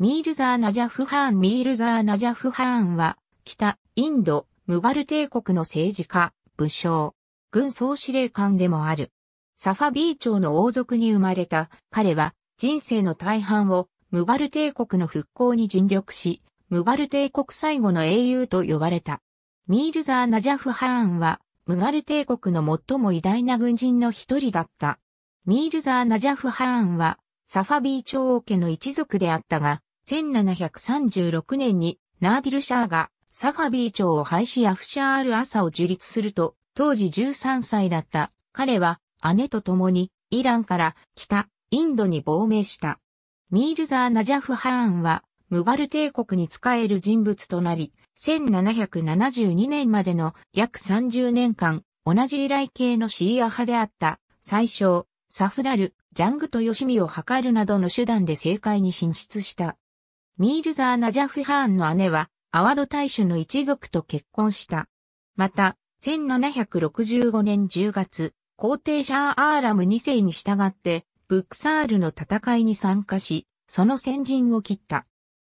ミールザー・ナジャフハーンミールザー・ナジャフハーンは、北、インド、ムガル帝国の政治家、武将、軍総司令官でもある。サファビー朝の王族に生まれた彼は人生の大半をムガル帝国の復興に尽力し、ムガル帝国最後の英雄と呼ばれた。ミールザー・ナジャフハーンは、ムガル帝国の最も偉大な軍人の一人だった。ミールザー・ナジャフハーンは、サファビー朝王家の一族であったが、1736年にナーディルシャーがサファビー朝を廃止アフシャール朝を樹立すると、当時13歳だった彼は姉と共にイランから北インドに亡命した。ミールザー・ナジャフ・ハーンはムガル帝国に仕える人物となり、1772年までの約30年間、同じ依頼系のシーア派であった最小、サフダル、ジャングとヨシミを図るなどの手段で政界に進出した。ミールザー・ナジャフハーンの姉は、アワド大主の一族と結婚した。また、1765年10月、皇帝シャー・アーラム2世に従って、ブックサールの戦いに参加し、その先陣を切った。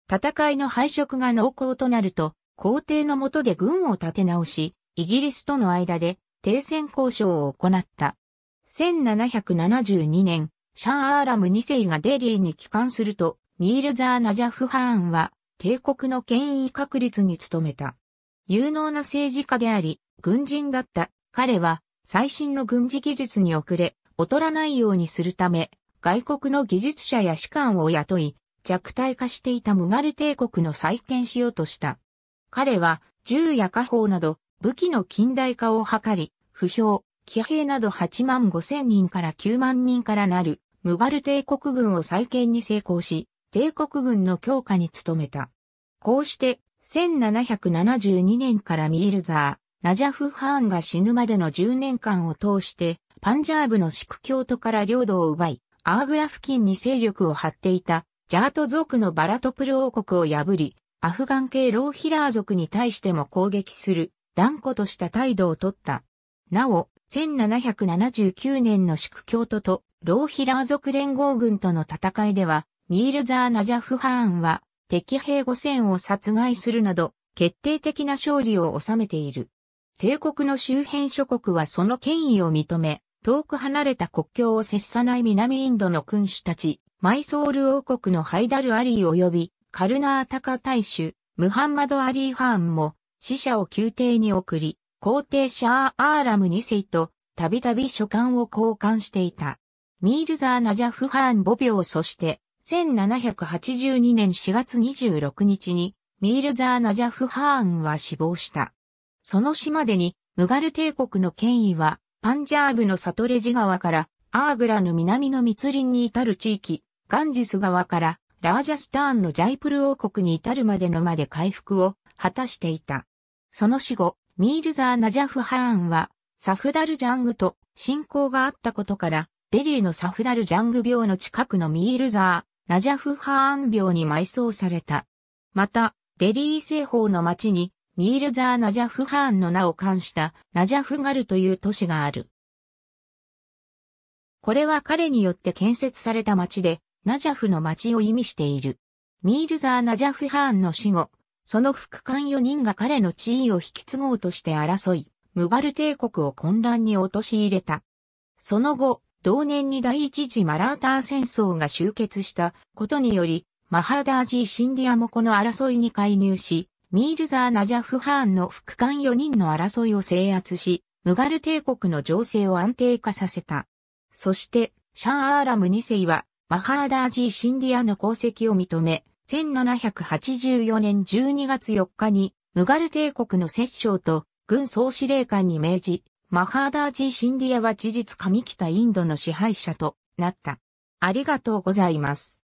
戦いの敗色が濃厚となると、皇帝の下で軍を立て直し、イギリスとの間で停戦交渉を行った。1772年、シャー・アーラム2世がデリーに帰還すると、ミールザー・ナジャフ・ハーンは、帝国の権威確立に努めた。有能な政治家であり、軍人だった彼は、最新の軍事技術に遅れ、劣らないようにするため、外国の技術者や士官を雇い、弱体化していたムガル帝国の再建しようとした。彼は、銃や火砲など、武器の近代化を図り、不評、騎兵など8万5千人から9万人からなる、ムガル帝国軍を再建に成功し、帝国軍の強化に努めた。こうして、1772年からミールザー、ナジャフ・ハーンが死ぬまでの10年間を通して、パンジャーブのシク教徒から領土を奪い、アーグラ付近に勢力を張っていた、ジャート族のバラトプル王国を破り、アフガン系ローヒラー族に対しても攻撃する、断固とした態度をとった。なお、1779年のシク教徒とローヒラー族連合軍との戦いでは、ミールザー・ナジャフ・ハーンは敵兵5000を殺害するなど決定的な勝利を収めている。帝国の周辺諸国はその権威を認め、遠く離れた国境を接さない南インドの君主たち、マイソール王国のハイダル・アリー及び、カルナータカ大主、ムハンマド・アリー・ハーンも、死者を宮廷に送り、皇帝シャー・アーラム2世と、たびたび書簡を交換していた。ミールザー・ナジャフ・ハーン5秒そして、1782年4月26日にミールザー・ナジャフ・ハーンは死亡した。その死までにムガル帝国の権威はパンジャーブのサトレジ川からアーグラの南の密林に至る地域、ガンジス川からラージャスターンのジャイプル王国に至るまでのまで回復を果たしていた。その死後、ミールザー・ナジャフ・ハーンはサフダルジャングと信仰があったことから、デリーのサフダルジャング病の近くのミールザナジャフ・ハーン廟に埋葬された。また、デリー西方の町に、ミールザー・ナジャフ・ハーンの名を冠したナジャフガルという都市がある。これは彼によって建設された町で、ナジャフの町を意味している。ミールザー・ナジャフ・ハーンの死後、その副官4人が彼の地位を引き継ごうとして争い、ムガル帝国を混乱に陥れた。その後、同年に第一次マラーター戦争が終結したことにより、マハーダージー・シンディアもこの争いに介入し、ミールザー・ナジャフ・ハーンの副官4人の争いを制圧し、ムガル帝国の情勢を安定化させた。そして、シャン・アーラム2世は、マハーダージー・シンディアの功績を認め、1784年12月4日に、ムガル帝国の摂政と軍総司令官に命じ、マハーダージー・シンディアは事実上北インドの支配者となった。ありがとうございます。